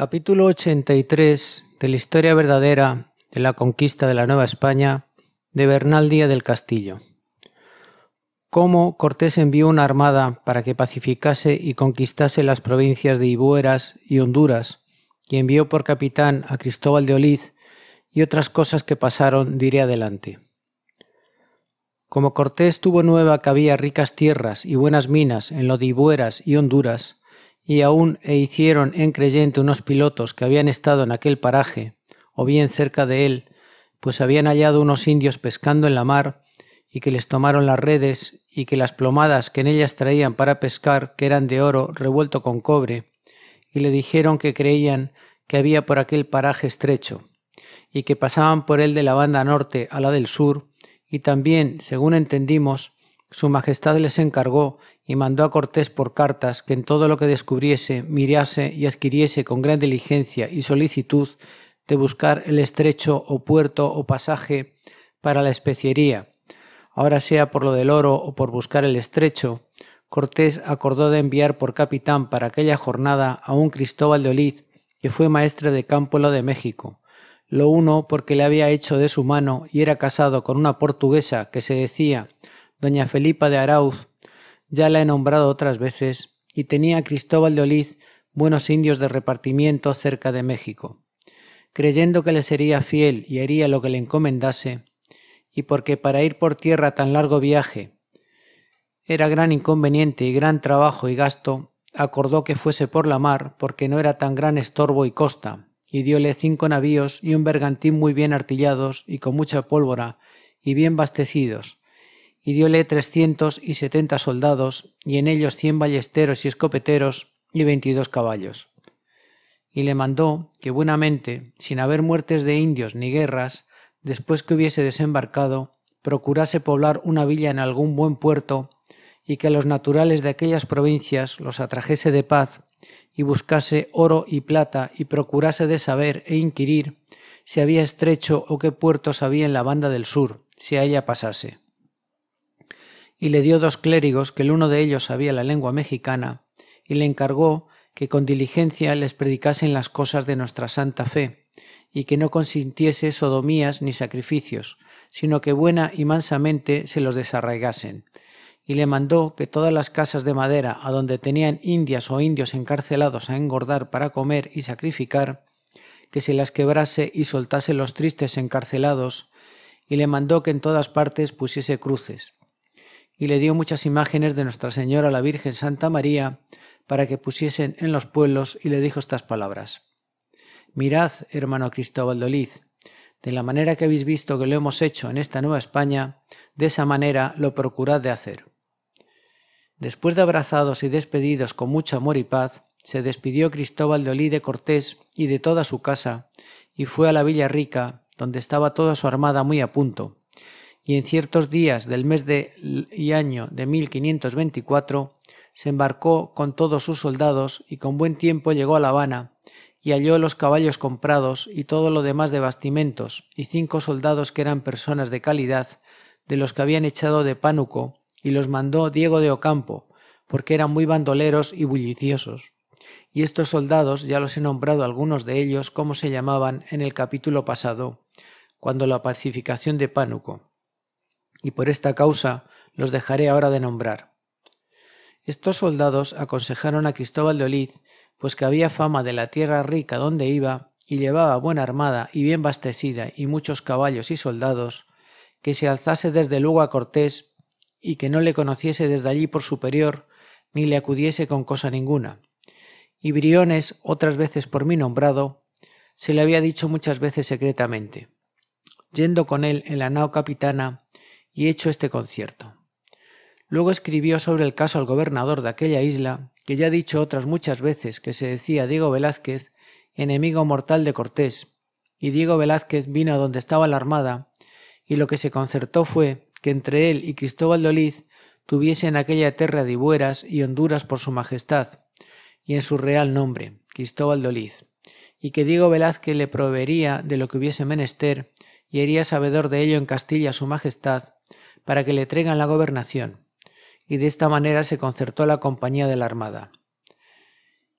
Capítulo 83 de la historia verdadera de la conquista de la Nueva España de Bernal Díaz del Castillo. Cómo Cortés envió una armada para que pacificase y conquistase las provincias de Ibueras y Honduras, y envió por capitán a Cristóbal de Oliz, y otras cosas que pasaron diré adelante. Como Cortés tuvo nueva que había ricas tierras y buenas minas en lo de Ibueras y Honduras, y aún e hicieron en creyente unos pilotos que habían estado en aquel paraje, o bien cerca de él, pues habían hallado unos indios pescando en la mar, y que les tomaron las redes, y que las plomadas que en ellas traían para pescar, que eran de oro revuelto con cobre, y le dijeron que creían que había por aquel paraje estrecho, y que pasaban por él de la banda norte a la del sur, y también, según entendimos, su Majestad les encargó y mandó a Cortés por cartas que en todo lo que descubriese, mirase y adquiriese con gran diligencia y solicitud de buscar el estrecho o puerto o pasaje para la especiería. Ahora sea por lo del oro o por buscar el estrecho, Cortés acordó de enviar por capitán para aquella jornada a un Cristóbal de Oliz, que fue maestre de campo lo de México. Lo uno porque le había hecho de su mano y era casado con una portuguesa que se decía doña Felipa de Arauz, ya la he nombrado otras veces, y tenía a Cristóbal de Oliz buenos indios de repartimiento cerca de México. Creyendo que le sería fiel y haría lo que le encomendase, y porque para ir por tierra tan largo viaje era gran inconveniente y gran trabajo y gasto, acordó que fuese por la mar porque no era tan gran estorbo y costa, y diole cinco navíos y un bergantín muy bien artillados y con mucha pólvora y bien bastecidos, y diole trescientos y setenta soldados, y en ellos cien ballesteros y escopeteros y veintidós caballos. Y le mandó que buenamente, sin haber muertes de indios ni guerras, después que hubiese desembarcado, procurase poblar una villa en algún buen puerto, y que a los naturales de aquellas provincias los atrajese de paz, y buscase oro y plata, y procurase de saber e inquirir si había estrecho o qué puertos había en la banda del sur, si a ella pasase y le dio dos clérigos que el uno de ellos sabía la lengua mexicana, y le encargó que con diligencia les predicasen las cosas de nuestra santa fe, y que no consintiese sodomías ni sacrificios, sino que buena y mansamente se los desarraigasen. Y le mandó que todas las casas de madera a donde tenían indias o indios encarcelados a engordar para comer y sacrificar, que se las quebrase y soltase los tristes encarcelados, y le mandó que en todas partes pusiese cruces y le dio muchas imágenes de Nuestra Señora la Virgen Santa María para que pusiesen en los pueblos y le dijo estas palabras. Mirad, hermano Cristóbal Doliz, de la manera que habéis visto que lo hemos hecho en esta Nueva España, de esa manera lo procurad de hacer. Después de abrazados y despedidos con mucho amor y paz, se despidió Cristóbal de de Cortés y de toda su casa, y fue a la Villa Rica, donde estaba toda su armada muy a punto, y en ciertos días del mes de y año de 1524 se embarcó con todos sus soldados y con buen tiempo llegó a La Habana y halló los caballos comprados y todo lo demás de bastimentos y cinco soldados que eran personas de calidad de los que habían echado de Pánuco y los mandó Diego de Ocampo porque eran muy bandoleros y bulliciosos. Y estos soldados ya los he nombrado algunos de ellos como se llamaban en el capítulo pasado, cuando la pacificación de Pánuco y por esta causa los dejaré ahora de nombrar. Estos soldados aconsejaron a Cristóbal de Olid, pues que había fama de la tierra rica donde iba, y llevaba buena armada y bien bastecida y muchos caballos y soldados, que se alzase desde luego a Cortés y que no le conociese desde allí por superior, ni le acudiese con cosa ninguna. Y Briones, otras veces por mí nombrado, se le había dicho muchas veces secretamente. Yendo con él en la nao capitana, y hecho este concierto. Luego escribió sobre el caso al gobernador de aquella isla, que ya ha dicho otras muchas veces que se decía Diego Velázquez, enemigo mortal de Cortés, y Diego Velázquez vino a donde estaba la armada, y lo que se concertó fue que entre él y Cristóbal Doliz tuviesen aquella tierra de Ibueras y Honduras por su majestad, y en su real nombre, Cristóbal Doliz y que Diego Velázquez le proveería de lo que hubiese menester, y haría sabedor de ello en Castilla su majestad, para que le traigan la gobernación, y de esta manera se concertó la compañía de la Armada.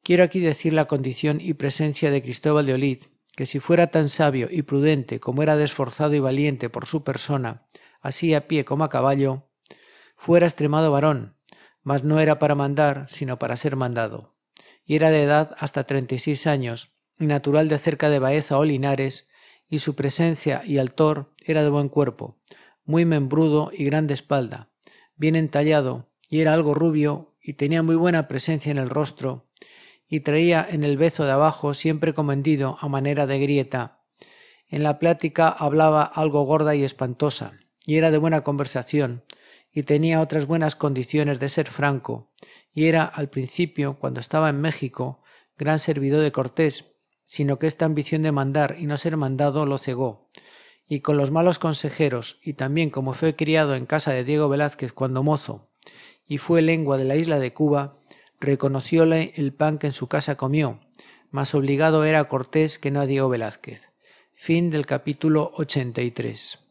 Quiero aquí decir la condición y presencia de Cristóbal de Olid, que si fuera tan sabio y prudente como era desforzado y valiente por su persona, así a pie como a caballo, fuera extremado varón, mas no era para mandar, sino para ser mandado. Y era de edad hasta treinta y seis años, natural de cerca de Baeza o Linares, y su presencia y altor era de buen cuerpo, muy membrudo y grande espalda, bien entallado, y era algo rubio, y tenía muy buena presencia en el rostro, y traía en el bezo de abajo siempre comendido a manera de grieta. En la plática hablaba algo gorda y espantosa, y era de buena conversación, y tenía otras buenas condiciones de ser franco, y era al principio, cuando estaba en México, gran servidor de Cortés, sino que esta ambición de mandar y no ser mandado lo cegó, y con los malos consejeros, y también como fue criado en casa de Diego Velázquez cuando mozo, y fue lengua de la isla de Cuba, reconocióle el pan que en su casa comió, Más obligado era Cortés que no a Diego Velázquez. Fin del capítulo 83.